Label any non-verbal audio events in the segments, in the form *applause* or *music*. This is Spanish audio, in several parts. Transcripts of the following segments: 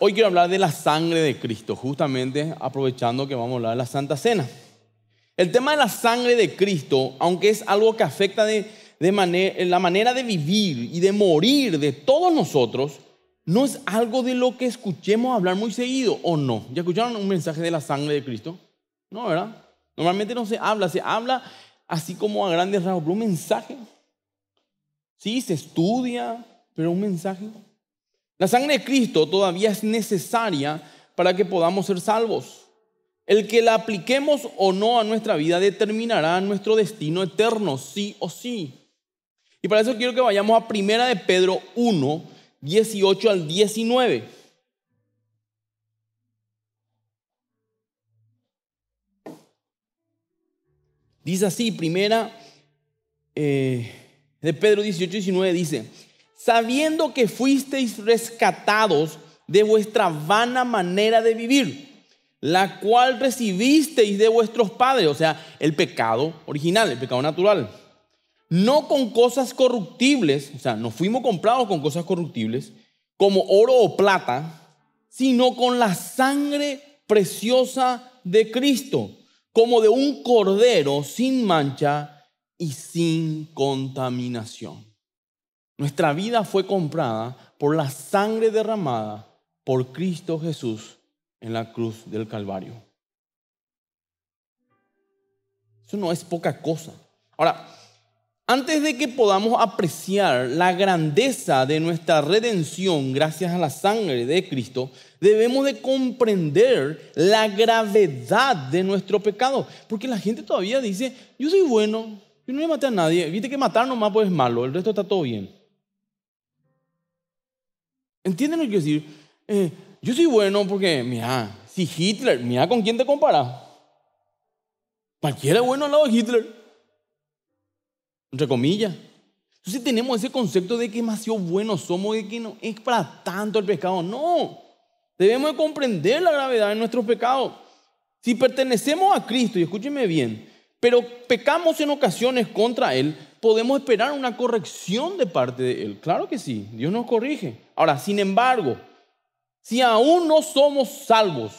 Hoy quiero hablar de la sangre de Cristo, justamente aprovechando que vamos a hablar de la Santa Cena. El tema de la sangre de Cristo, aunque es algo que afecta de, la manera de vivir y de morir de todos nosotros, no es algo de lo que escuchemos hablar muy seguido, ¿o no? ¿Ya escucharon un mensaje de la sangre de Cristo? No, ¿verdad? Normalmente no se habla, se habla así como a grandes rasgos, un mensaje. Sí, se estudia, pero un mensaje. La sangre de Cristo todavía es necesaria para que podamos ser salvos. El que la apliquemos o no a nuestra vida determinará nuestro destino eterno, sí o sí. Y para eso quiero que vayamos a Primera de Pedro 1, 18 al 19. Dice así, primera eh, de Pedro 18, 19 dice, sabiendo que fuisteis rescatados de vuestra vana manera de vivir, la cual recibisteis de vuestros padres, o sea, el pecado original, el pecado natural. No con cosas corruptibles, o sea, no fuimos comprados con cosas corruptibles, como oro o plata, sino con la sangre preciosa de Cristo, como de un cordero sin mancha y sin contaminación. Nuestra vida fue comprada por la sangre derramada por Cristo Jesús en la cruz del Calvario. Eso no es poca cosa. Ahora, antes de que podamos apreciar la grandeza de nuestra redención gracias a la sangre de Cristo, debemos de comprender la gravedad de nuestro pecado. Porque la gente todavía dice, yo soy bueno, yo no le maté a nadie. Viste que matar nomás pues es malo, el resto está todo bien. ¿Entienden lo que quiero decir? Eh, yo soy bueno porque, mira, si Hitler, mira con quién te comparas. Cualquiera bueno al lado de Hitler. Entre comillas. Entonces tenemos ese concepto de que demasiado buenos somos, de que no es para tanto el pecado. No. Debemos de comprender la gravedad de nuestros pecados. Si pertenecemos a Cristo, y escúcheme bien, pero pecamos en ocasiones contra Él, podemos esperar una corrección de parte de Él. Claro que sí, Dios nos corrige. Ahora, sin embargo, si aún no somos salvos,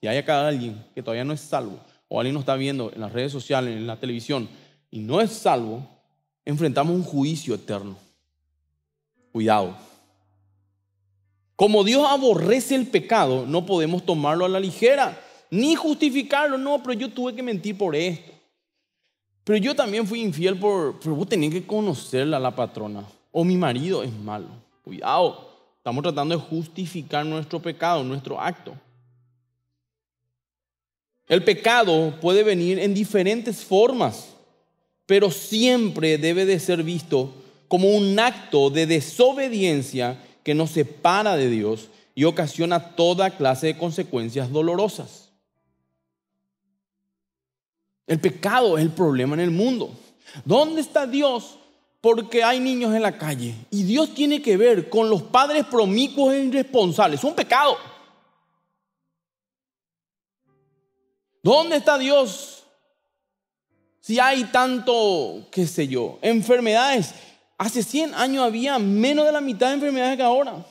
si hay acá alguien que todavía no es salvo, o alguien nos está viendo en las redes sociales, en la televisión, y no es salvo, enfrentamos un juicio eterno. Cuidado. Como Dios aborrece el pecado, no podemos tomarlo a la ligera, ni justificarlo. No, pero yo tuve que mentir por esto. Pero yo también fui infiel por, pero vos que conocerla a la patrona. O mi marido es malo. Cuidado, estamos tratando de justificar nuestro pecado, nuestro acto. El pecado puede venir en diferentes formas, pero siempre debe de ser visto como un acto de desobediencia que nos separa de Dios y ocasiona toda clase de consecuencias dolorosas. El pecado es el problema en el mundo. ¿Dónde está Dios? Porque hay niños en la calle. Y Dios tiene que ver con los padres promiscuos e irresponsables. Es un pecado. ¿Dónde está Dios? Si hay tanto, qué sé yo, enfermedades. Hace 100 años había menos de la mitad de enfermedades que ahora.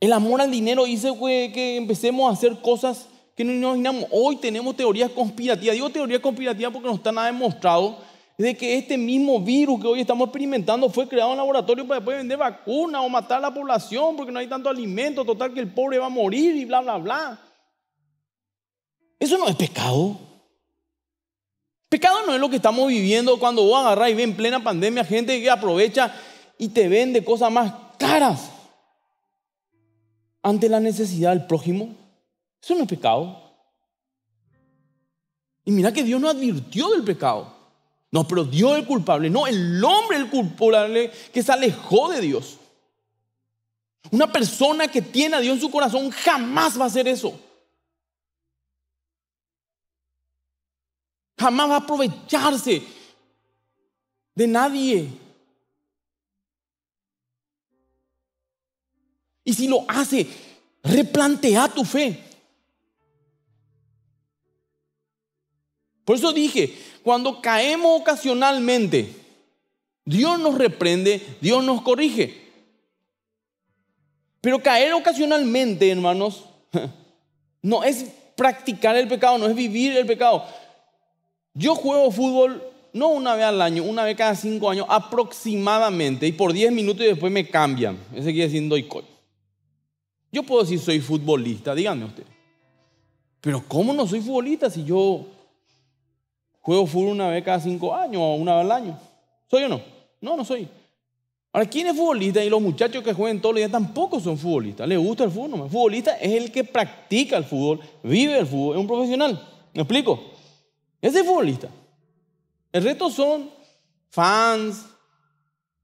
El amor al dinero hizo que empecemos a hacer cosas que no imaginamos. Hoy tenemos teorías conspirativas. Digo teorías conspirativas porque no está nada demostrado de que este mismo virus que hoy estamos experimentando fue creado en laboratorio para después vender vacunas o matar a la población porque no hay tanto alimento, total que el pobre va a morir y bla, bla, bla. Eso no es pecado. Pecado no es lo que estamos viviendo cuando vos agarrás y ves en plena pandemia gente que aprovecha y te vende cosas más caras ante la necesidad del prójimo. Eso no es pecado. Y mira que Dios no advirtió del pecado. No, pero Dios el culpable. No, el hombre el culpable que se alejó de Dios. Una persona que tiene a Dios en su corazón jamás va a hacer eso. Jamás va a aprovecharse de nadie. Y si lo hace, replantea tu fe. Por eso dije, cuando caemos ocasionalmente, Dios nos reprende, Dios nos corrige. Pero caer ocasionalmente, hermanos, *laughs* no es practicar el pecado, no es vivir el pecado. Yo juego fútbol no una vez al año, una vez cada cinco años aproximadamente, y por diez minutos y después me cambian. Ese quiere decir Coy. Yo puedo decir soy futbolista, díganme usted. Pero ¿cómo no soy futbolista si yo Juego fútbol una vez cada cinco años o una vez al año. ¿Soy o no? No, no soy. Ahora, ¿quién es futbolista? Y los muchachos que juegan todos los días tampoco son futbolistas. Les gusta el fútbol. No? El futbolista es el que practica el fútbol, vive el fútbol, es un profesional. ¿Me explico? Ese es futbolista. El resto son fans,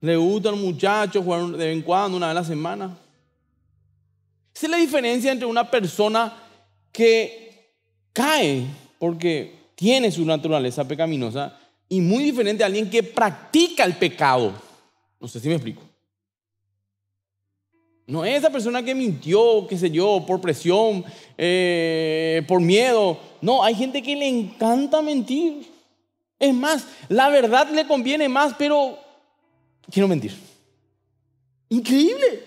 le gustan muchachos, jugar de vez en cuando, una vez a la semana. Esa es la diferencia entre una persona que cae porque tiene su naturaleza pecaminosa y muy diferente a alguien que practica el pecado. No sé si me explico. No es esa persona que mintió, qué sé yo, por presión, eh, por miedo. No, hay gente que le encanta mentir. Es más, la verdad le conviene más, pero quiero mentir. Increíble.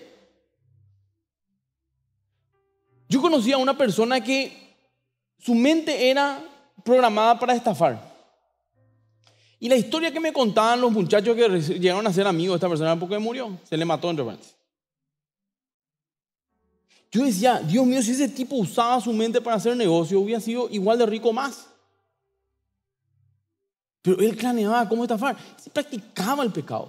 Yo conocí a una persona que su mente era programada para estafar. Y la historia que me contaban los muchachos que llegaron a ser amigos de esta persona porque murió, se le mató en repente. Yo decía, Dios mío, si ese tipo usaba su mente para hacer negocio, hubiera sido igual de rico más. Pero él planeaba cómo estafar. Se practicaba el pecado.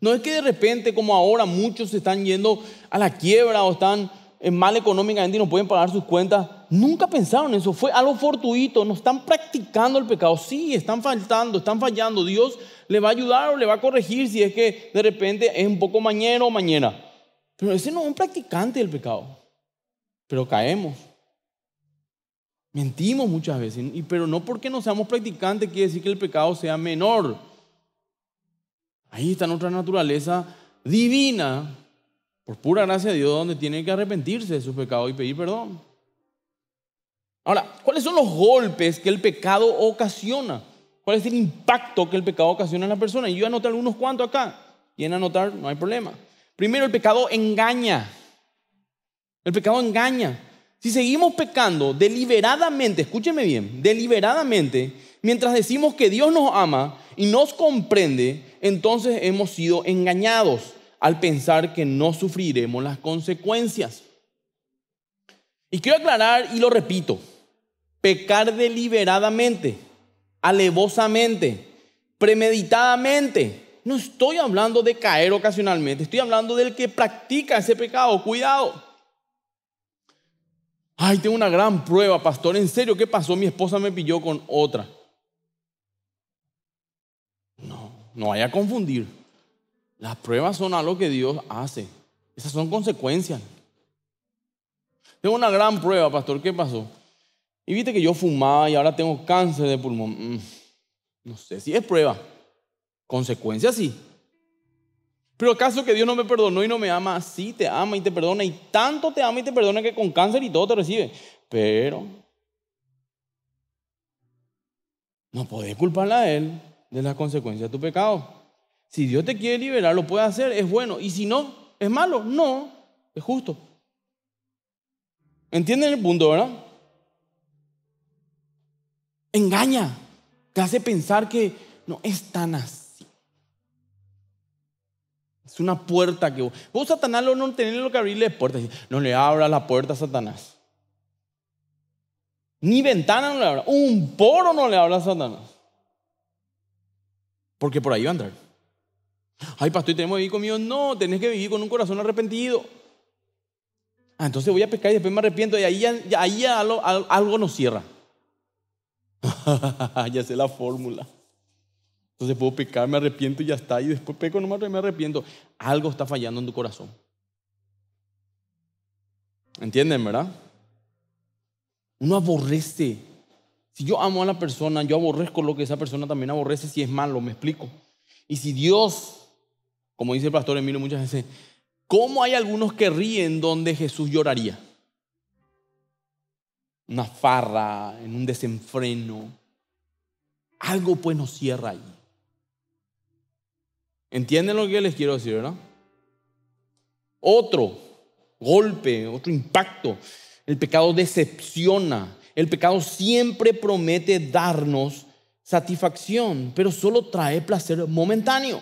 No es que de repente, como ahora, muchos se están yendo a la quiebra o están mal económicamente y no pueden pagar sus cuentas, nunca pensaron en eso, fue algo fortuito, no están practicando el pecado, sí, están faltando, están fallando, Dios le va a ayudar o le va a corregir si es que de repente es un poco mañana o mañana. Pero ese no es un practicante del pecado, pero caemos. Mentimos muchas veces, pero no porque no seamos practicantes quiere decir que el pecado sea menor. Ahí está nuestra naturaleza divina por pura gracia de Dios, donde tiene que arrepentirse de su pecado y pedir perdón. Ahora, ¿cuáles son los golpes que el pecado ocasiona? ¿Cuál es el impacto que el pecado ocasiona en la persona? Y yo anotar algunos cuantos acá. Y en anotar no hay problema. Primero, el pecado engaña. El pecado engaña. Si seguimos pecando deliberadamente, escúcheme bien, deliberadamente, mientras decimos que Dios nos ama y nos comprende, entonces hemos sido engañados al pensar que no sufriremos las consecuencias. Y quiero aclarar y lo repito, pecar deliberadamente, alevosamente, premeditadamente. No estoy hablando de caer ocasionalmente, estoy hablando del que practica ese pecado. Cuidado. Ay, tengo una gran prueba, pastor. En serio, ¿qué pasó? Mi esposa me pilló con otra. No, no vaya a confundir. Las pruebas son algo que Dios hace. Esas son consecuencias. Tengo una gran prueba, pastor. ¿Qué pasó? Y viste que yo fumaba y ahora tengo cáncer de pulmón. Mm, no sé si es prueba. Consecuencia sí. Pero acaso que Dios no me perdonó y no me ama, sí te ama y te perdona y tanto te ama y te perdona que con cáncer y todo te recibe. Pero no podés culparle a Él de las consecuencias de tu pecado. Si Dios te quiere liberar, lo puede hacer, es bueno. Y si no, es malo. No, es justo. ¿Entienden el punto, verdad? Engaña. Te hace pensar que no es tan así. Es una puerta que vos, vos Satanás, no tenés lo que abrirle puertas. No le abra la puerta a Satanás. Ni ventana no le abra. Un poro no le abra a Satanás. Porque por ahí va a entrar. Ay, pastor, tenemos que vivir conmigo. No, tenés que vivir con un corazón arrepentido. Ah, entonces voy a pecar y después me arrepiento. Y ahí ya, algo, nos cierra. *laughs* ya sé la fórmula. Entonces puedo pecar, me arrepiento y ya está. Y después peco, no me arrepiento. Algo está fallando en tu corazón. ¿Entienden, verdad? Uno aborrece. Si yo amo a la persona, yo aborrezco lo que esa persona también aborrece si es malo, me explico. Y si Dios como dice el pastor Emilio muchas veces, ¿cómo hay algunos que ríen donde Jesús lloraría? Una farra, en un desenfreno. Algo pues nos cierra ahí. ¿Entienden lo que les quiero decir, verdad? Otro golpe, otro impacto. El pecado decepciona. El pecado siempre promete darnos satisfacción, pero solo trae placer momentáneo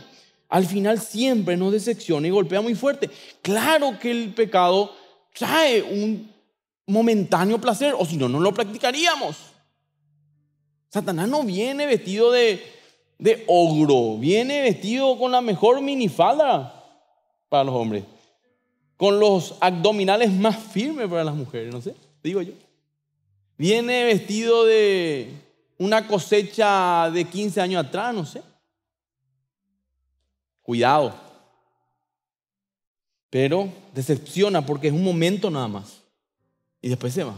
al final siempre nos decepciona y golpea muy fuerte. Claro que el pecado trae un momentáneo placer, o si no, no lo practicaríamos. Satanás no viene vestido de, ogro, viene vestido con la mejor minifalda para los hombres, con los abdominales más firmes para las mujeres, no sé, digo yo. Viene vestido de una cosecha de 15 años atrás, no sé. Cuidado. Pero decepciona porque es un momento nada más. Y después se va.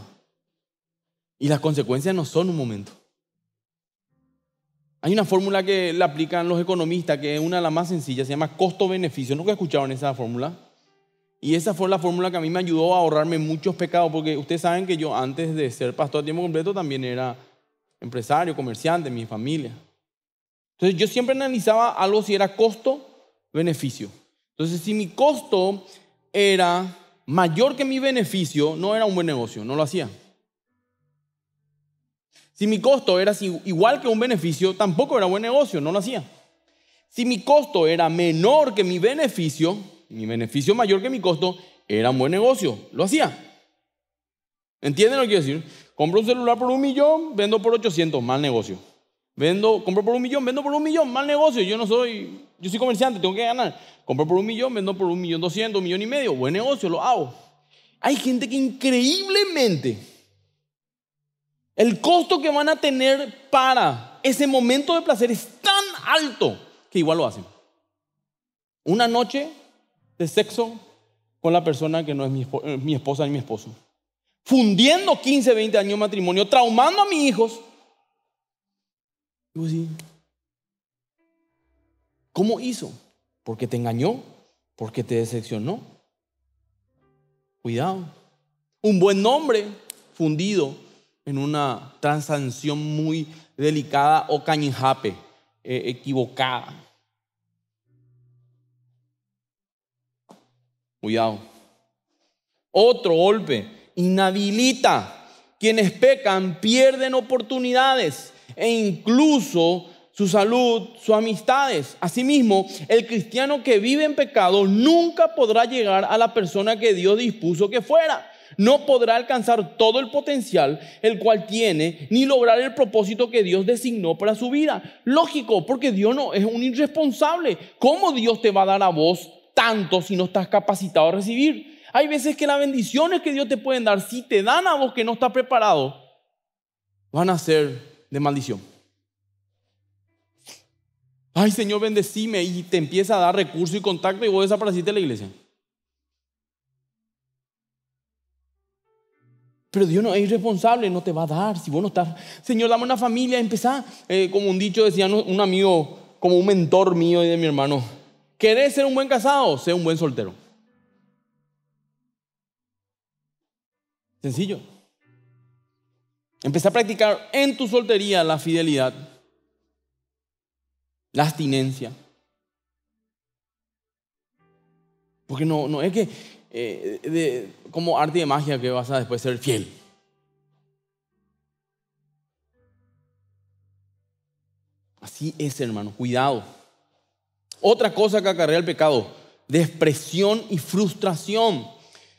Y las consecuencias no son un momento. Hay una fórmula que la aplican los economistas, que es una de las más sencillas, se llama costo-beneficio. ¿Nunca escucharon esa fórmula? Y esa fue la fórmula que a mí me ayudó a ahorrarme muchos pecados, porque ustedes saben que yo antes de ser pastor a tiempo completo también era empresario, comerciante, mi familia. Entonces yo siempre analizaba algo si era costo beneficio. Entonces, si mi costo era mayor que mi beneficio, no era un buen negocio, no lo hacía. Si mi costo era igual que un beneficio, tampoco era buen negocio, no lo hacía. Si mi costo era menor que mi beneficio, mi beneficio mayor que mi costo, era un buen negocio, lo hacía. ¿Entienden lo que quiero decir? Compro un celular por un millón, vendo por 800, mal negocio. Vendo, compro por un millón, vendo por un millón, mal negocio. Yo no soy yo soy comerciante, tengo que ganar. Compro por un millón, vendo por un millón doscientos, un millón y medio. Buen negocio, lo hago. Hay gente que increíblemente el costo que van a tener para ese momento de placer es tan alto que igual lo hacen. Una noche de sexo con la persona que no es mi, esposa ni mi esposo. Fundiendo 15, 20 años de matrimonio, traumando a mis hijos. Y vos ¿Cómo hizo? ¿Porque te engañó? ¿Porque te decepcionó? Cuidado. Un buen nombre fundido en una transacción muy delicada o cañijape, eh, equivocada. Cuidado. Otro golpe inhabilita. Quienes pecan pierden oportunidades e incluso su salud, sus amistades. Asimismo, el cristiano que vive en pecado nunca podrá llegar a la persona que Dios dispuso que fuera. No podrá alcanzar todo el potencial el cual tiene, ni lograr el propósito que Dios designó para su vida. Lógico, porque Dios no es un irresponsable. ¿Cómo Dios te va a dar a vos tanto si no estás capacitado a recibir? Hay veces que las bendiciones que Dios te pueden dar, si te dan a vos que no estás preparado, van a ser de maldición. Ay, Señor, bendecime. Y te empieza a dar recurso y contacto y vos desapareciste de la iglesia. Pero Dios no es irresponsable, no te va a dar. Si vos no estás, Señor, dame una familia, empezá. Eh, como un dicho decía un amigo, como un mentor mío y de mi hermano: ¿Querés ser un buen casado? Sé un buen soltero. Sencillo. Empezá a practicar en tu soltería la fidelidad la abstinencia. Porque no, no es que eh, como arte de magia que vas a después ser fiel. Así es, hermano, cuidado. Otra cosa que acarrea el pecado, depresión y frustración.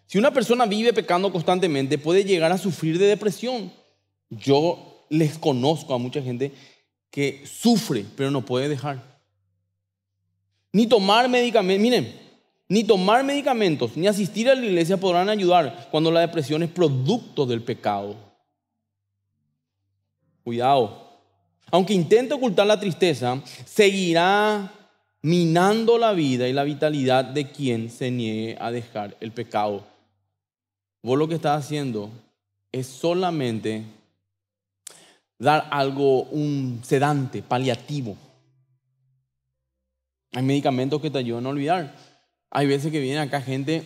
Si una persona vive pecando constantemente, puede llegar a sufrir de depresión. Yo les conozco a mucha gente que sufre, pero no puede dejar. Ni tomar medicamentos, miren, ni tomar medicamentos, ni asistir a la iglesia podrán ayudar cuando la depresión es producto del pecado. Cuidado. Aunque intente ocultar la tristeza, seguirá minando la vida y la vitalidad de quien se niegue a dejar el pecado. Vos lo que estás haciendo es solamente dar algo, un sedante, paliativo. Hay medicamentos que te ayudan a olvidar. Hay veces que viene acá gente,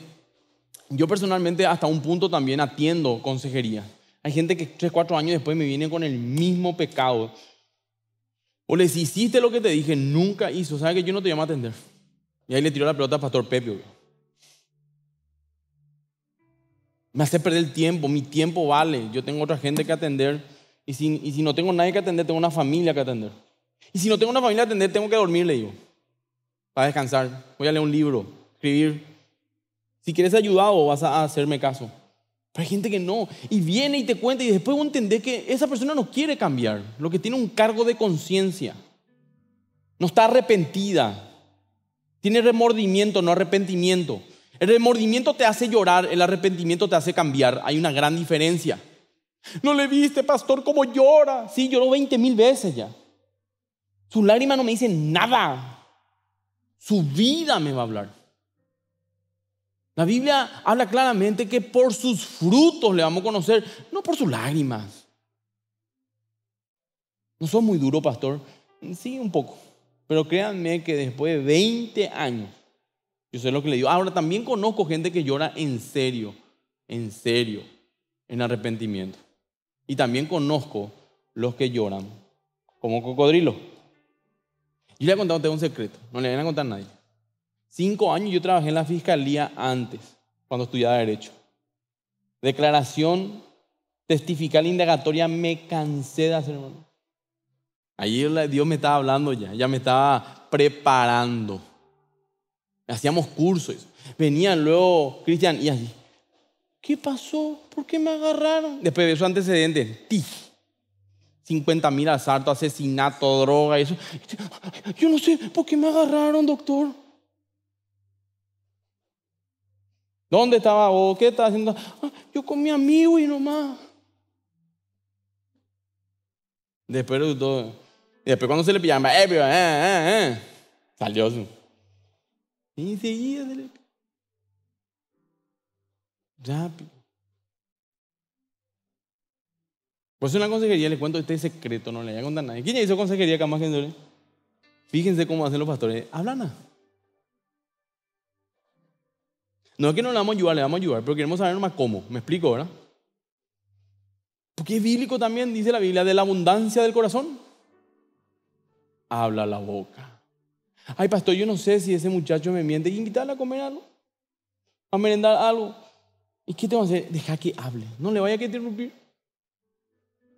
yo personalmente hasta un punto también atiendo consejería. Hay gente que tres, cuatro años después me viene con el mismo pecado. O les hiciste lo que te dije, nunca hizo. ¿Sabes que yo no te llamo a atender? Y ahí le tiró la pelota al pastor Pepe. Me hace perder el tiempo, mi tiempo vale. Yo tengo otra gente que atender. Y si, y si no tengo nadie que atender, tengo una familia que atender. Y si no tengo una familia que atender, tengo que dormir, le digo. Para descansar. Voy a leer un libro, escribir. Si quieres o vas a hacerme caso. Pero hay gente que no. Y viene y te cuenta y después entender que esa persona no quiere cambiar. Lo que tiene un cargo de conciencia. No está arrepentida. Tiene remordimiento, no arrepentimiento. El remordimiento te hace llorar, el arrepentimiento te hace cambiar. Hay una gran diferencia. No le viste, pastor, cómo llora. Sí, lloró 20 mil veces ya. Su lágrima no me dice nada. Su vida me va a hablar. La Biblia habla claramente que por sus frutos le vamos a conocer, no por sus lágrimas. No soy muy duro, pastor. Sí, un poco. Pero créanme que después de 20 años, yo sé lo que le digo. Ahora también conozco gente que llora en serio, en serio, en arrepentimiento. Y también conozco los que lloran como cocodrilo. Yo le voy contado un secreto, no le van a contar a nadie. Cinco años yo trabajé en la fiscalía antes, cuando estudiaba Derecho. Declaración testifical indagatoria, me cansé de hacer, hermano. Dios me estaba hablando ya, ya me estaba preparando. Hacíamos cursos. Venían luego, Cristian, y así. ¿Qué pasó? ¿Por qué me agarraron? Después de su antecedente, ti. 50 mil asaltos, asesinato, droga, eso. Yo no sé por qué me agarraron, doctor. ¿Dónde estaba vos? ¿Qué estaba haciendo? Ah, yo con mi amigo y nomás. Después de todo. después cuando se le pillaba, eh, eh, eh, eh, salió Y enseguida se le Rápido. Por eso en la consejería le cuento este secreto, no le voy a contar a nadie. ¿Quién ya hizo consejería acá más Fíjense cómo hacen los pastores. Hablan. Ah. No es que no le vamos a ayudar, le vamos a ayudar, pero queremos saber nomás cómo. Me explico, ¿verdad? Porque es bíblico también, dice la Biblia, de la abundancia del corazón. Habla la boca. Ay, pastor, yo no sé si ese muchacho me miente. invitarla a comer algo, a merendar algo. ¿Y qué tengo que hacer? Deja que hable. No le vaya a interrumpir.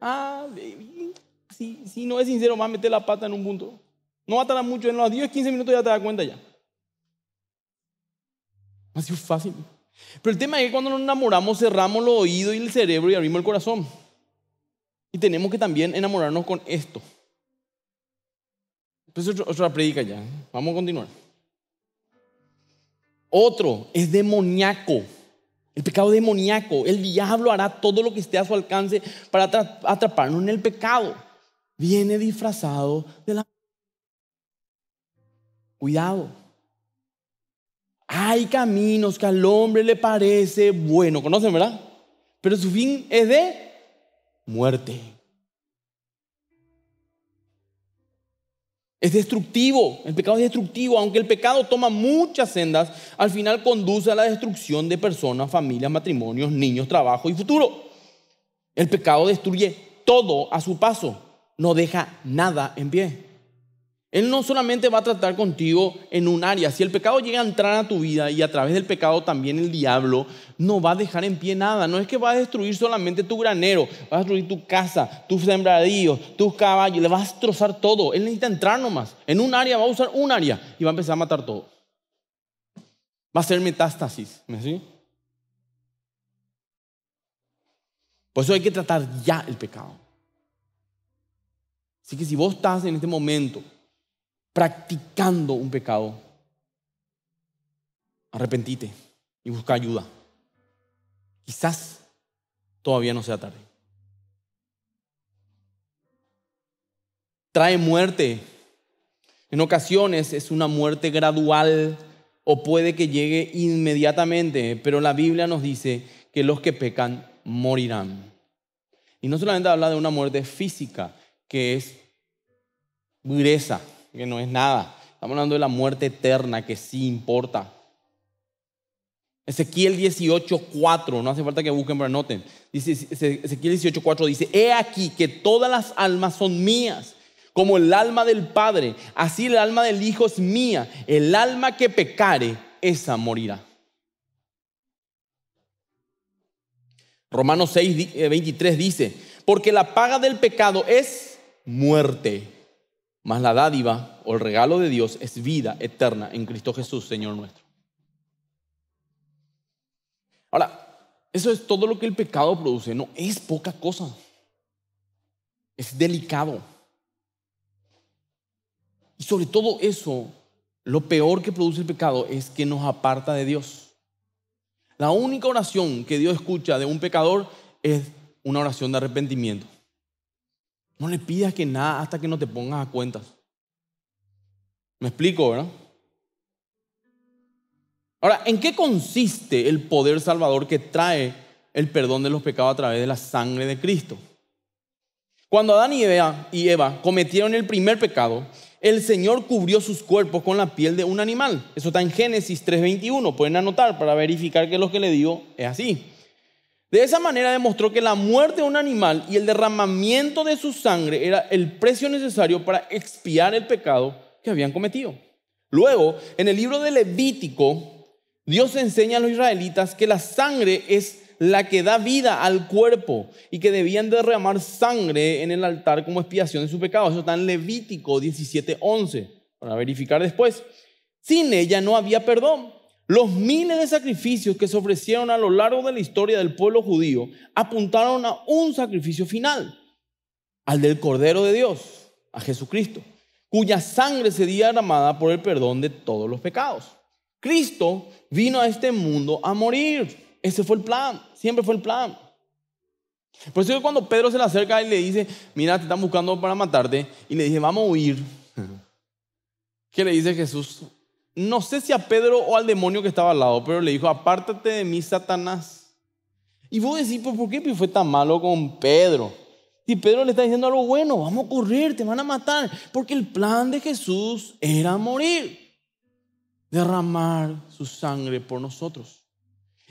Ah, baby. Si, no es sincero, va a meter la pata en un punto. No va a tardar mucho. En los 10, 15 minutos ya te das cuenta ya. Ha sido fácil. Pero el tema es que cuando nos enamoramos cerramos los oídos y el cerebro y abrimos el corazón. Y tenemos que también enamorarnos con esto. Pues otra, otra predica ya. Vamos a continuar. Otro es demoníaco. El pecado demoníaco. El diablo hará todo lo que esté a su alcance para atraparnos en el pecado. Viene disfrazado de la... Cuidado. Hay caminos que al hombre le parece bueno. ¿Conocen, verdad? Pero su fin es de muerte. Es destructivo, el pecado es destructivo, aunque el pecado toma muchas sendas, al final conduce a la destrucción de personas, familias, matrimonios, niños, trabajo y futuro. El pecado destruye todo a su paso, no deja nada en pie. Él no solamente va a tratar contigo en un área. Si el pecado llega a entrar a tu vida y a través del pecado también el diablo no va a dejar en pie nada. No es que va a destruir solamente tu granero, va a destruir tu casa, tus sembradíos, tus caballos, le va a destrozar todo. Él necesita entrar nomás. En un área va a usar un área y va a empezar a matar todo. Va a ser metástasis. ¿Me ¿sí? Por eso hay que tratar ya el pecado. Así que si vos estás en este momento practicando un pecado, arrepentite y busca ayuda. Quizás todavía no sea tarde. Trae muerte. En ocasiones es una muerte gradual o puede que llegue inmediatamente, pero la Biblia nos dice que los que pecan morirán. Y no solamente habla de una muerte física, que es dureza, que no es nada. Estamos hablando de la muerte eterna que sí importa. Ezequiel 18:4, no hace falta que busquen para anoten. Ezequiel 18:4 dice, "He aquí que todas las almas son mías, como el alma del Padre, así el alma del Hijo es mía. El alma que pecare, esa morirá." Romanos 6:23 eh, dice, "Porque la paga del pecado es muerte." Mas la dádiva o el regalo de Dios es vida eterna en Cristo Jesús, Señor nuestro. Ahora, eso es todo lo que el pecado produce. No es poca cosa. Es delicado. Y sobre todo eso, lo peor que produce el pecado es que nos aparta de Dios. La única oración que Dios escucha de un pecador es una oración de arrepentimiento. No le pidas que nada hasta que no te pongas a cuentas. ¿Me explico, verdad? Ahora, ¿en qué consiste el poder salvador que trae el perdón de los pecados a través de la sangre de Cristo? Cuando Adán y Eva, cometieron el primer pecado, el Señor cubrió sus cuerpos con la piel de un animal. Eso está en Génesis 3:21. Pueden anotar para verificar que lo que le digo es así. De esa manera demostró que la muerte de un animal y el derramamiento de su sangre era el precio necesario para expiar el pecado que habían cometido. Luego, en el libro de Levítico, Dios enseña a los israelitas que la sangre es la que da vida al cuerpo y que debían derramar sangre en el altar como expiación de su pecado. Eso está en Levítico 17:11, para verificar después. Sin ella no había perdón los miles de sacrificios que se ofrecieron a lo largo de la historia del pueblo judío apuntaron a un sacrificio final, al del Cordero de Dios, a Jesucristo, cuya sangre sería derramada por el perdón de todos los pecados. Cristo vino a este mundo a morir. Ese fue el plan, siempre fue el plan. Por eso cuando Pedro se le acerca y le dice, mira, te están buscando para matarte, y le dice, vamos a huir. *laughs* ¿Qué le dice Jesús? no sé si a Pedro o al demonio que estaba al lado, pero le dijo, apártate de mí, Satanás. Y vos decís, ¿por qué fue tan malo con Pedro? Si Pedro le está diciendo algo bueno, vamos a correr, te van a matar, porque el plan de Jesús era morir, derramar su sangre por nosotros.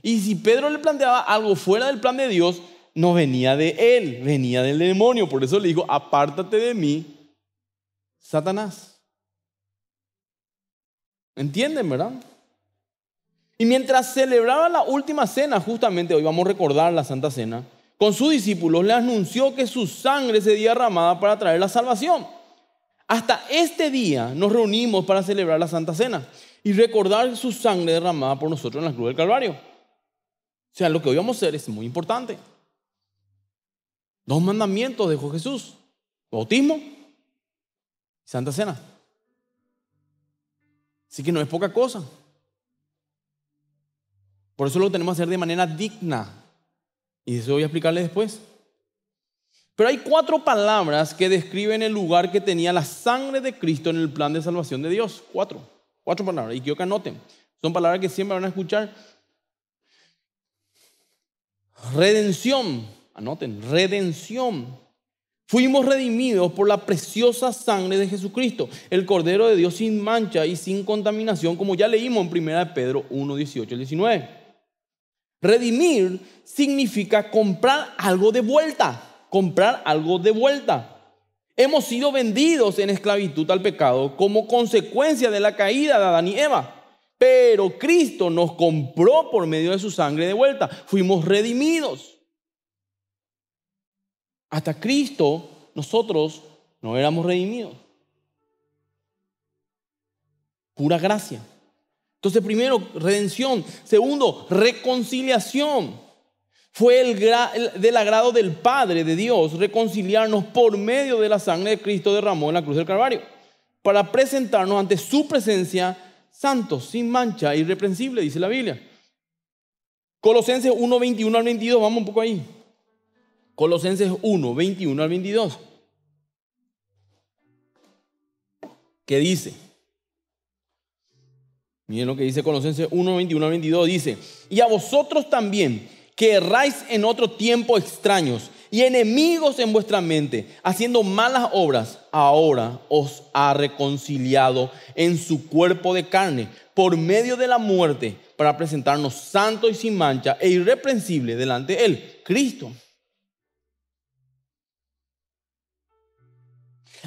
Y si Pedro le planteaba algo fuera del plan de Dios, no venía de él, venía del demonio. Por eso le dijo, apártate de mí, Satanás. ¿Entienden, verdad? Y mientras celebraba la última cena, justamente hoy vamos a recordar la Santa Cena, con sus discípulos le anunció que su sangre sería derramada para traer la salvación. Hasta este día nos reunimos para celebrar la Santa Cena y recordar su sangre derramada por nosotros en la cruz del Calvario. O sea, lo que hoy vamos a hacer es muy importante. Dos mandamientos dejó Jesús. Bautismo y Santa Cena. Así que no es poca cosa. Por eso lo tenemos que hacer de manera digna. Y eso voy a explicarles después. Pero hay cuatro palabras que describen el lugar que tenía la sangre de Cristo en el plan de salvación de Dios. Cuatro. Cuatro palabras. Y quiero que anoten. Son palabras que siempre van a escuchar. Redención. Anoten. Redención. Fuimos redimidos por la preciosa sangre de Jesucristo, el Cordero de Dios sin mancha y sin contaminación, como ya leímos en 1 Pedro 1, 18 y 19. Redimir significa comprar algo de vuelta, comprar algo de vuelta. Hemos sido vendidos en esclavitud al pecado como consecuencia de la caída de Adán y Eva. Pero Cristo nos compró por medio de su sangre de vuelta. Fuimos redimidos. Hasta Cristo nosotros no éramos redimidos. Pura gracia. Entonces, primero, redención. Segundo, reconciliación. Fue el del agrado del Padre de Dios reconciliarnos por medio de la sangre de Cristo derramó en la cruz del Calvario, para presentarnos ante su presencia santos, sin mancha, irreprensible, dice la Biblia. Colosenses 1, 21 al 22, vamos un poco ahí. Colosenses 1, 21 al 22. ¿Qué dice? Miren lo que dice Colosenses 1, 21 al 22. Dice, y a vosotros también, que erráis en otro tiempo extraños y enemigos en vuestra mente, haciendo malas obras, ahora os ha reconciliado en su cuerpo de carne por medio de la muerte para presentarnos santo y sin mancha e irreprensible delante de él, Cristo.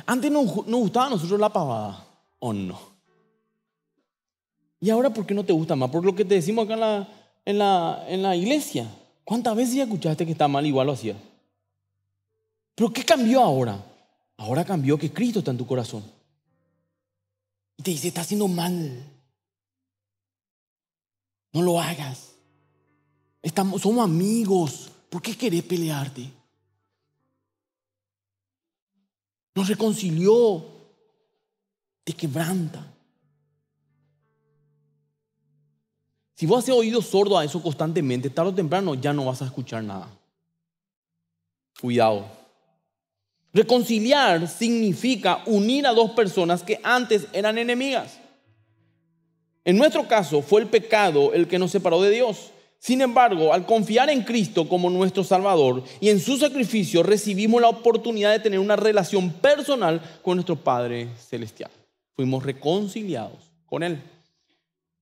Antes nos, gustaba a nosotros la pavada, ¿o no? ¿Y ahora por qué no te gusta más? Por lo que te decimos acá en la, en la, iglesia. ¿Cuántas veces ya escuchaste que está mal igual lo hacía? ¿Pero qué cambió ahora? Ahora cambió que Cristo está en tu corazón. Y te dice, está haciendo mal. No lo hagas. Estamos, somos amigos. ¿Por qué querés pelearte? nos reconcilió, te quebranta. Si vos haces oído sordo a eso constantemente, tarde o temprano ya no vas a escuchar nada. Cuidado. Reconciliar significa unir a dos personas que antes eran enemigas. En nuestro caso fue el pecado el que nos separó de Dios. Sin embargo, al confiar en Cristo como nuestro Salvador y en su sacrificio, recibimos la oportunidad de tener una relación personal con nuestro Padre Celestial. Fuimos reconciliados con Él.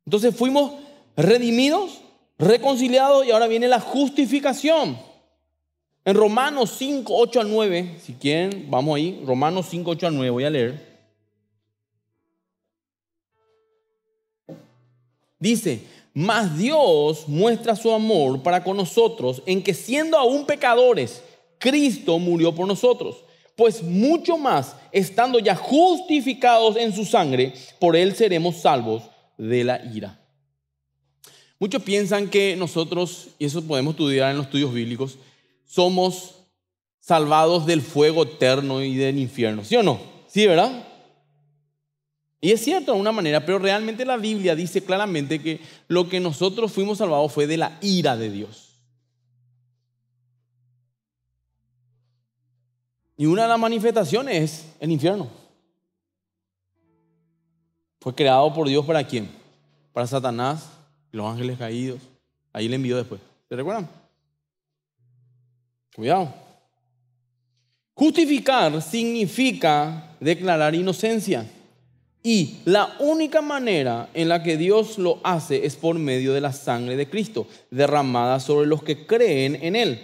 Entonces fuimos redimidos, reconciliados y ahora viene la justificación. En Romanos 5, 8 al 9, si quieren, vamos ahí, Romanos 5, 8 al 9, voy a leer. Dice, mas Dios muestra su amor para con nosotros en que siendo aún pecadores, Cristo murió por nosotros. Pues mucho más, estando ya justificados en su sangre, por él seremos salvos de la ira. Muchos piensan que nosotros, y eso podemos estudiar en los estudios bíblicos, somos salvados del fuego eterno y del infierno. ¿Sí o no? Sí, ¿verdad? Y es cierto de una manera, pero realmente la Biblia dice claramente que lo que nosotros fuimos salvados fue de la ira de Dios. Y una de las manifestaciones es el infierno. Fue creado por Dios para quién? Para Satanás, y los ángeles caídos. Ahí le envió después. ¿Se recuerdan? Cuidado. Justificar significa declarar inocencia. Y la única manera en la que Dios lo hace es por medio de la sangre de Cristo, derramada sobre los que creen en Él.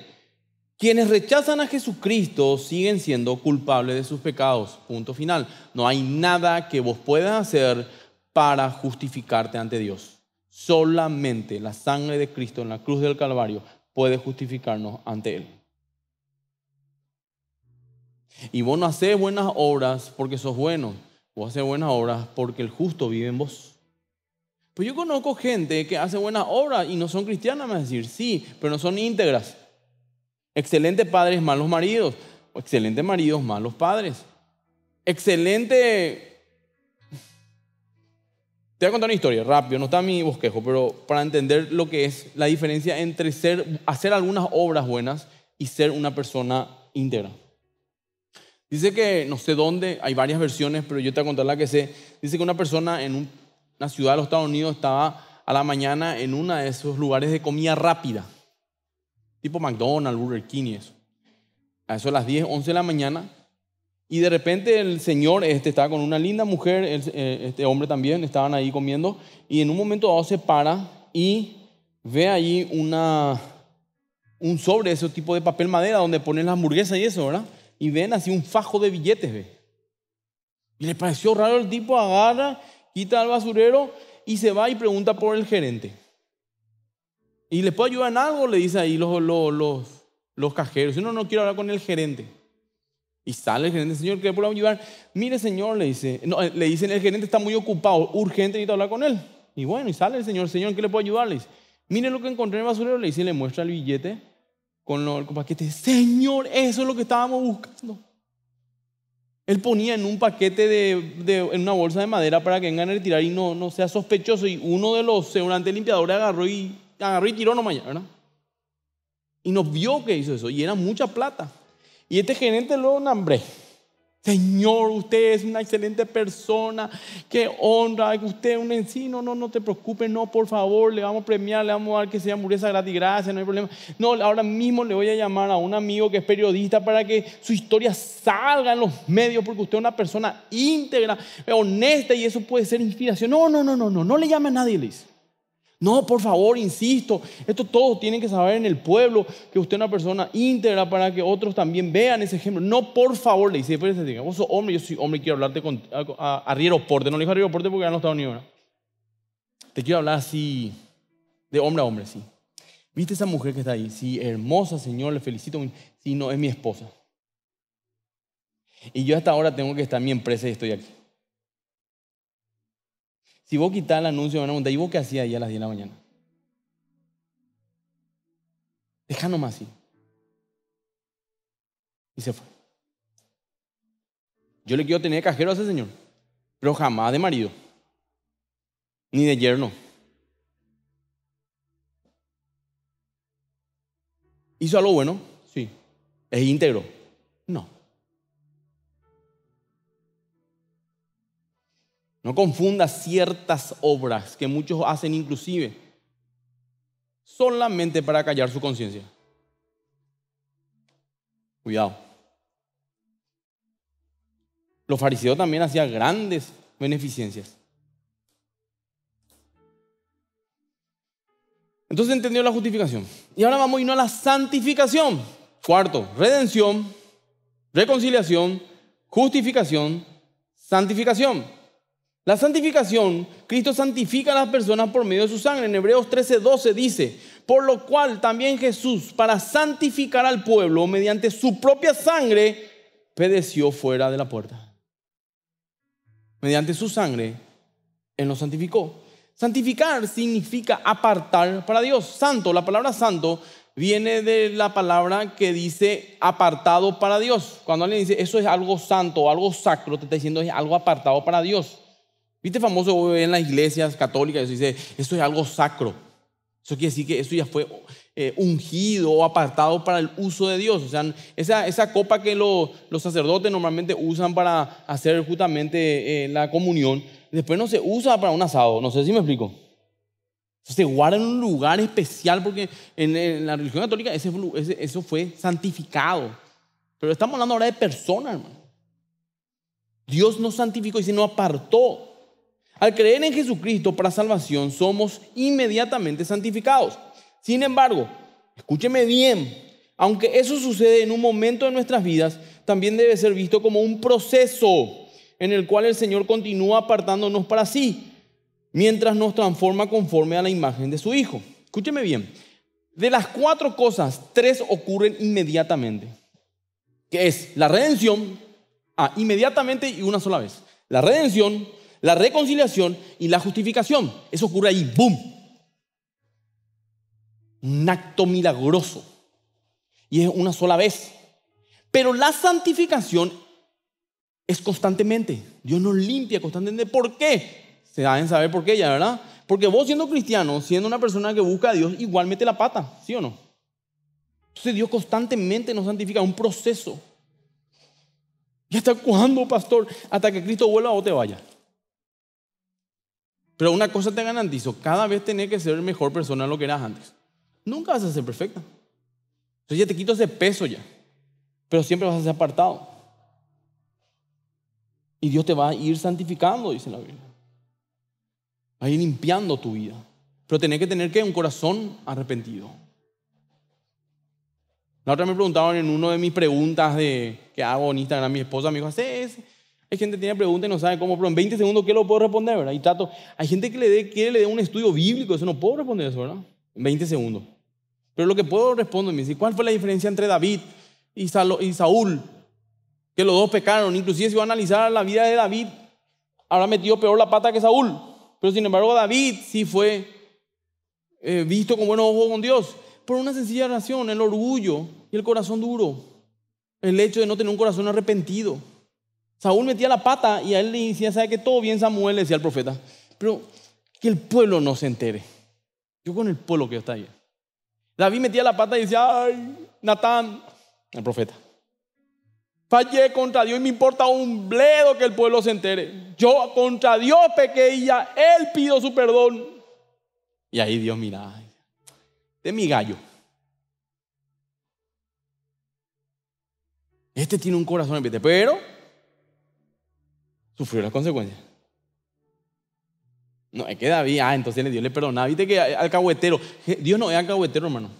Quienes rechazan a Jesucristo siguen siendo culpables de sus pecados. Punto final. No hay nada que vos puedas hacer para justificarte ante Dios. Solamente la sangre de Cristo en la cruz del Calvario puede justificarnos ante Él. Y vos no haces buenas obras porque sos bueno o hacer buenas obras porque el justo vive en vos. Pues yo conozco gente que hace buenas obras y no son cristianas, me a decir, sí, pero no son íntegras. Excelentes padres, malos maridos. excelentes maridos, malos padres. Excelente... Te voy a contar una historia rápido, no está en mi bosquejo, pero para entender lo que es la diferencia entre hacer algunas obras buenas y ser una persona íntegra. Dice que, no sé dónde, hay varias versiones, pero yo te voy a contar la que sé. Dice que una persona en una ciudad de los Estados Unidos estaba a la mañana en uno de esos lugares de comida rápida, tipo McDonald's, Burger King y eso. A eso a las 10, 11 de la mañana. Y de repente el señor este estaba con una linda mujer, eh, este hombre también, estaban ahí comiendo. Y en un momento dado se para y ve ahí una, un sobre, ese tipo de papel madera donde ponen las hamburguesas y eso, ¿verdad? y ven así un fajo de billetes, ve. Y le pareció raro el tipo, agarra, quita al basurero y se va y pregunta por el gerente. ¿Y le puedo ayudar en algo? Le dice ahí los, los, los, los cajeros. Yo no, no quiero hablar con el gerente. Y sale el gerente, señor, ¿qué le puedo ayudar? Mire, señor, le dice, no, eh, le dicen, el gerente está muy ocupado, urgente, necesito hablar con él. Y bueno, y sale el señor, señor, ¿qué le puedo ayudar? Le dice, mire lo que encontré en el basurero, le dice, le muestra el billete con el paquete, Señor, eso es lo que estábamos buscando. Él ponía en un paquete de, en una bolsa de madera para que vengan a retirar y no, no sea sospechoso. Y uno de los segurantes limpiadores agarró y, agarró y tiró nomás, ¿verdad? Y nos vio que hizo eso. Y era mucha plata. Y este gerente lo nombré. Señor, usted es una excelente persona qué honra, usted es un encino, no, no te preocupes, no, por favor, le vamos a premiar, le vamos a dar que sea hamburguesa gratis, gracias, no hay problema. No, ahora mismo le voy a llamar a un amigo que es periodista para que su historia salga en los medios, porque usted es una persona íntegra, honesta y eso puede ser inspiración. No, no, no, no, no, no le llame a nadie, Liz. No, por favor, insisto, esto todos tienen que saber en el pueblo que usted es una persona íntegra para que otros también vean ese ejemplo. No, por favor, le dice, fíjese, diga, vos sos hombre, yo soy hombre quiero hablarte con, a, Porte. No le dijo a Porte porque ya no estaba ni una. Te quiero hablar así, de hombre a hombre, sí. ¿Viste esa mujer que está ahí? Sí, hermosa, Señor, le felicito. Sí, no, es mi esposa. Y yo hasta ahora tengo que estar bien mi empresa y estoy aquí. Si vos quitás el anuncio de una montaña, ¿y vos qué hacías ahí a las 10 de la mañana? Deja más así. Y se fue. Yo le quiero tener cajero a ese señor, pero jamás de marido, ni de yerno. ¿Hizo algo bueno? Sí. ¿Es íntegro? No. No confunda ciertas obras que muchos hacen inclusive solamente para callar su conciencia. Cuidado. Los fariseos también hacían grandes beneficencias. Entonces entendió la justificación. Y ahora vamos a irnos a la santificación. Cuarto, redención, reconciliación, justificación, santificación. La santificación, Cristo santifica a las personas por medio de su sangre. En Hebreos 12 dice, por lo cual también Jesús, para santificar al pueblo mediante su propia sangre, pedeció fuera de la puerta. Mediante su sangre, Él nos santificó. Santificar significa apartar para Dios. Santo, la palabra santo viene de la palabra que dice apartado para Dios. Cuando alguien dice eso es algo santo, algo sacro, te está diciendo algo apartado para Dios. ¿Viste famoso en las iglesias católicas? Eso dice, esto es algo sacro. Eso quiere decir que esto ya fue eh, ungido o apartado para el uso de Dios. O sea, esa, esa copa que los sacerdotes normalmente usan para hacer justamente eh, la comunión, después no se usa para un asado. No sé si me explico. Se guarda en un lugar especial porque en, la religión católica ese, eso fue santificado. Pero estamos hablando ahora de personas, hermano. Dios no santificó y se nos apartó. Al creer en Jesucristo para salvación somos inmediatamente santificados. Sin embargo, escúcheme bien, aunque eso sucede en un momento de nuestras vidas, también debe ser visto como un proceso en el cual el Señor continúa apartándonos para sí, mientras nos transforma conforme a la imagen de su Hijo. Escúcheme bien, de las cuatro cosas, tres ocurren inmediatamente, que es la redención, ah, inmediatamente y una sola vez. La redención, la reconciliación y la justificación. Eso ocurre ahí, ¡boom! Un acto milagroso. Y es una sola vez. Pero la santificación es constantemente. Dios nos limpia constantemente. ¿Por qué? Se deben saber por qué ya, ¿verdad? Porque vos siendo cristiano, siendo una persona que busca a Dios, igual mete la pata, ¿sí o no? Entonces Dios constantemente nos santifica, un proceso. ¿Y hasta cuándo, pastor? Hasta que Cristo vuelva o te vaya. Pero una cosa te garantizo, cada vez tenés que ser mejor persona de lo que eras antes. Nunca vas a ser perfecta. Entonces ya te quito ese peso ya. Pero siempre vas a ser apartado. Y Dios te va a ir santificando, dice la Biblia. Va a ir limpiando tu vida. Pero tenés que tener que un corazón arrepentido. La otra me preguntaban en una de mis preguntas de, que hago en Instagram, mi esposa me dijo, ¿haces hay gente que tiene preguntas y no sabe cómo, pero en 20 segundos, ¿qué lo puedo responder, verdad? hay gente que le dé, quiere le dé un estudio bíblico, eso no puedo responder eso, ¿verdad? En 20 segundos. Pero lo que puedo responder, me dice, ¿cuál fue la diferencia entre David y, Saúl? Que los dos pecaron, inclusive si va a analizar la vida de David, habrá metido peor la pata que Saúl. Pero sin embargo, David sí fue eh, visto con buenos ojos con Dios. Por una sencilla razón, el orgullo y el corazón duro. El hecho de no tener un corazón arrepentido. Saúl metía la pata y a él le decía, ¿sabe que todo bien Samuel? Le decía al profeta. Pero que el pueblo no se entere. Yo con el pueblo que está ahí. David metía la pata y decía, ay, Natán, el profeta. Fallé contra Dios y me importa un bledo que el pueblo se entere. Yo contra Dios pequé Él pido su perdón. Y ahí Dios mira, de mi gallo. Este tiene un corazón en pero sufrió las consecuencias. No, es que David, ah, entonces Dios le perdonaba. Viste que al alcahuetero, Dios no es alcahuetero, hermano.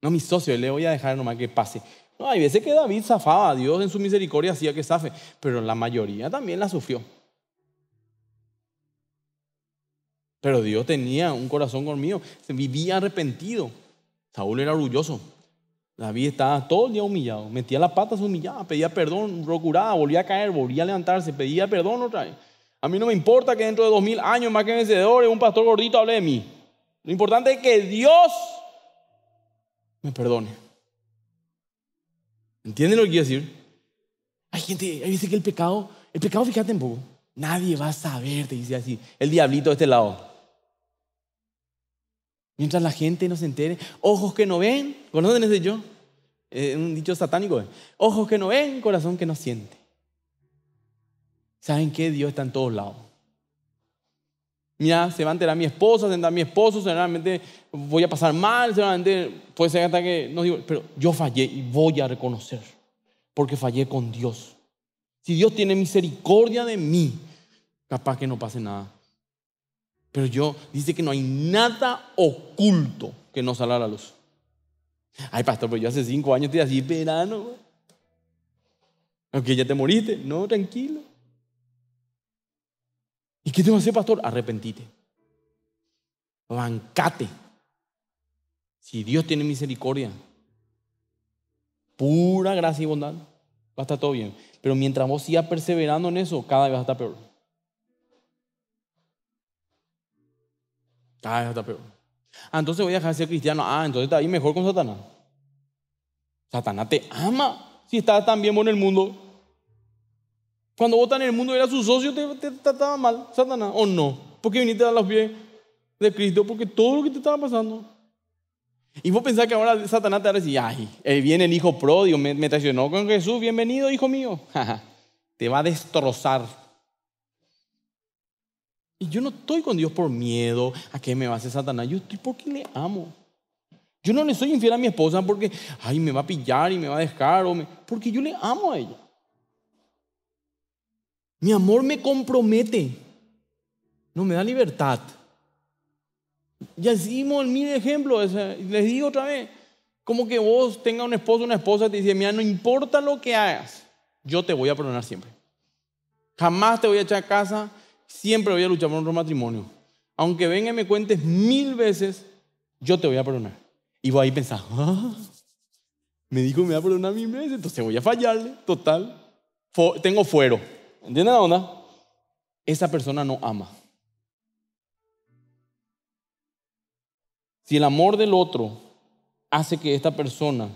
No, mi socio, le voy a dejar nomás que pase. No, hay veces que David zafaba, Dios en su misericordia hacía que zafe, pero la mayoría también la sufrió. Pero Dios tenía un corazón conmigo, vivía arrepentido. Saúl era orgulloso, David estaba todo el día humillado, metía las patas humillada, pedía perdón, procuraba, volvía a caer, volvía a levantarse, pedía perdón otra vez. A mí no me importa que dentro de dos mil años, más que vencedores, un pastor gordito hable de mí. Lo importante es que Dios me perdone. ¿Entienden lo que quiero decir? Hay gente, hay veces que el pecado, el pecado, fíjate en poco, nadie va a saber, te dice así, el diablito de este lado. Mientras la gente no se entere, ojos que no ven, ¿conocen de yo? Eh, un dicho satánico, eh, ojos que no ven, corazón que no siente. ¿Saben qué? Dios está en todos lados. Mira, se va a enterar mi esposa, se va a mi esposo, generalmente voy a pasar mal, generalmente puede ser hasta que no digo, pero yo fallé y voy a reconocer, porque fallé con Dios. Si Dios tiene misericordia de mí, capaz que no pase nada. Pero yo, dice que no hay nada oculto que no salga a la luz. Ay, pastor, pues yo hace cinco años estoy así verano. Aunque ya te moriste. No, tranquilo. ¿Y qué te va a hacer, pastor? Arrepentite. Bancate. Si Dios tiene misericordia, pura gracia y bondad, va a estar todo bien. Pero mientras vos sigas perseverando en eso, cada vez va a estar peor. Ah, eso está peor. Ah, entonces voy a dejar de ser cristiano. Ah, entonces está ahí mejor con Satanás. Satanás te ama si estás tan bien en el mundo. Cuando vos estás en el mundo eras su socio, te, trataba mal, Satanás, o no. Porque viniste a los pies de Cristo, porque todo lo que te estaba pasando. Y vos pensás que ahora Satanás te va a decir, ay, eh, viene el hijo prodio, me, me traicionó con Jesús, bienvenido, hijo mío. *laughs* te va a destrozar y yo no estoy con Dios por miedo a que me va a hacer Satanás. Yo estoy porque le amo. Yo no le soy infiel a mi esposa porque, ay, me va a pillar y me va a dejar. me... Porque yo le amo a ella. Mi amor me compromete. No me da libertad. Ya hicimos el mil ejemplo. Les digo otra vez. Como que vos tengas un esposo o una esposa y te dice, mira, no importa lo que hagas, yo te voy a perdonar siempre. Jamás te voy a echar a casa, siempre voy a luchar por otro matrimonio. Aunque venga y me cuentes mil veces, yo te voy a perdonar. Y voy ahí pensando, ah, me dijo me va a perdonar mil veces, entonces voy a fallarle, total. tengo fuero. ¿Entiendes la onda? Esa persona no ama. Si el amor del otro hace que esta persona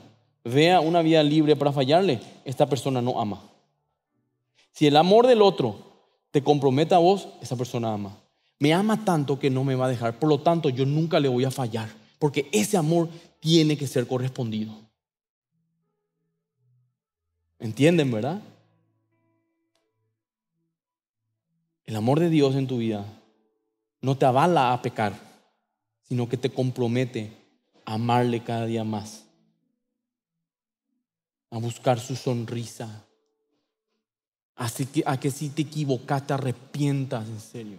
vea una vida libre para fallarle, esta persona no ama. Si el amor del otro te comprometa a vos, esa persona ama. Me ama tanto que no me va a dejar. Por lo tanto, yo nunca le voy a fallar. Porque ese amor tiene que ser correspondido. ¿Entienden, verdad? El amor de Dios en tu vida no te avala a pecar, sino que te compromete a amarle cada día más, a buscar su sonrisa, Así que a que si te equivocas, arrepientas en serio.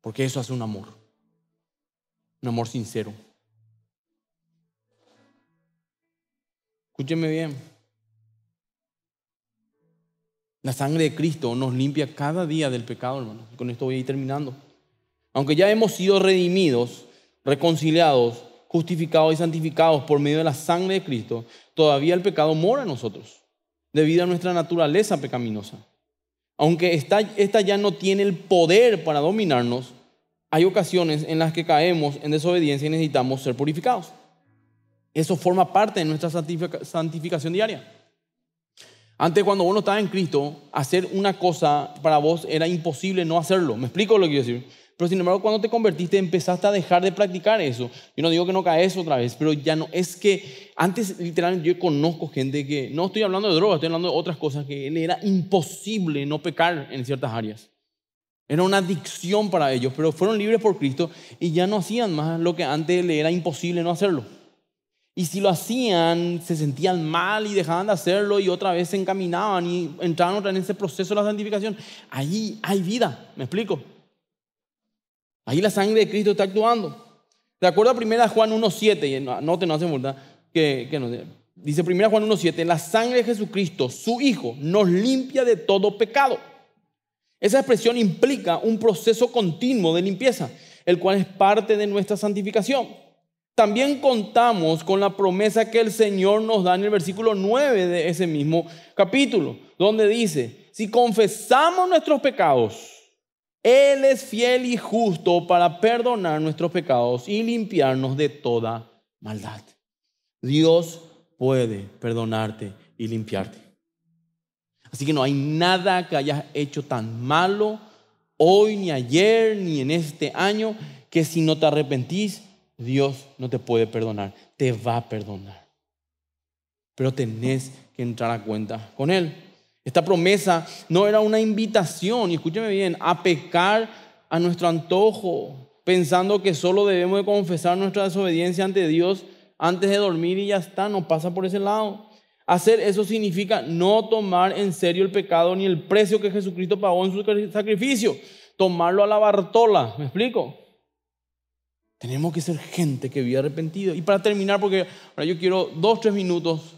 Porque eso hace un amor. Un amor sincero. Escúcheme bien. La sangre de Cristo nos limpia cada día del pecado, hermano. Con esto voy a ir terminando. Aunque ya hemos sido redimidos, reconciliados, justificados y santificados por medio de la sangre de Cristo, todavía el pecado mora en nosotros, debido a nuestra naturaleza pecaminosa. Aunque esta, esta ya no tiene el poder para dominarnos, hay ocasiones en las que caemos en desobediencia y necesitamos ser purificados. Eso forma parte de nuestra santificación diaria. Antes cuando uno estaba en Cristo, hacer una cosa para vos era imposible no hacerlo. ¿Me explico lo que quiero decir? Pero sin embargo, cuando te convertiste, empezaste a dejar de practicar eso. Yo no digo que no caes otra vez, pero ya no. Es que antes, literalmente, yo conozco gente que, no estoy hablando de drogas, estoy hablando de otras cosas, que le era imposible no pecar en ciertas áreas. Era una adicción para ellos, pero fueron libres por Cristo y ya no hacían más lo que antes le era imposible no hacerlo. Y si lo hacían, se sentían mal y dejaban de hacerlo y otra vez se encaminaban y entraban otra vez en ese proceso de la santificación. Allí hay vida, ¿me explico? Ahí la sangre de Cristo está actuando. De acuerdo a 1 Juan 1.7, no no hace verdad, que, dice 1 Juan 1.7, la sangre de Jesucristo, su Hijo, nos limpia de todo pecado. Esa expresión implica un proceso continuo de limpieza, el cual es parte de nuestra santificación. También contamos con la promesa que el Señor nos da en el versículo 9 de ese mismo capítulo, donde dice, si confesamos nuestros pecados, él es fiel y justo para perdonar nuestros pecados y limpiarnos de toda maldad. Dios puede perdonarte y limpiarte. Así que no hay nada que hayas hecho tan malo hoy, ni ayer, ni en este año, que si no te arrepentís, Dios no te puede perdonar, te va a perdonar. Pero tenés que entrar a cuenta con Él. Esta promesa no era una invitación, y escúcheme bien, a pecar a nuestro antojo, pensando que solo debemos de confesar nuestra desobediencia ante Dios antes de dormir y ya está, no pasa por ese lado. Hacer eso significa no tomar en serio el pecado ni el precio que Jesucristo pagó en su sacrificio, tomarlo a la bartola, ¿me explico? Tenemos que ser gente que vive arrepentido. Y para terminar, porque ahora yo quiero dos, tres minutos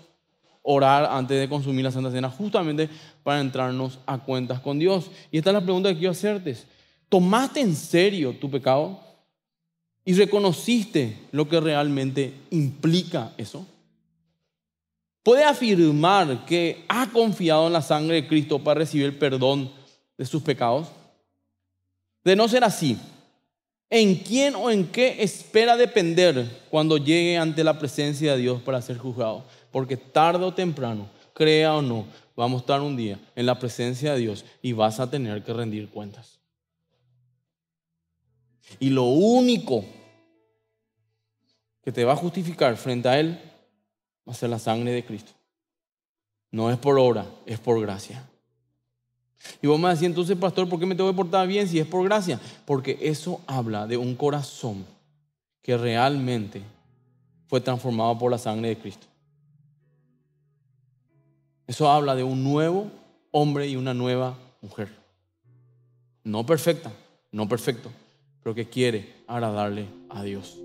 orar antes de consumir la Santa Cena, justamente para entrarnos a cuentas con Dios. Y esta es la pregunta que quiero hacerte. ¿Tomaste en serio tu pecado? ¿Y reconociste lo que realmente implica eso? ¿Puede afirmar que ha confiado en la sangre de Cristo para recibir el perdón de sus pecados? De no ser así, ¿en quién o en qué espera depender cuando llegue ante la presencia de Dios para ser juzgado? porque tarde o temprano, crea o no, vamos a estar un día en la presencia de Dios y vas a tener que rendir cuentas. Y lo único que te va a justificar frente a Él va a ser la sangre de Cristo. No es por obra, es por gracia. Y vos me decir, entonces, pastor, ¿por qué me tengo que portar bien si es por gracia? Porque eso habla de un corazón que realmente fue transformado por la sangre de Cristo. Eso habla de un nuevo hombre y una nueva mujer. No perfecta, no perfecto, pero que quiere agradarle a Dios.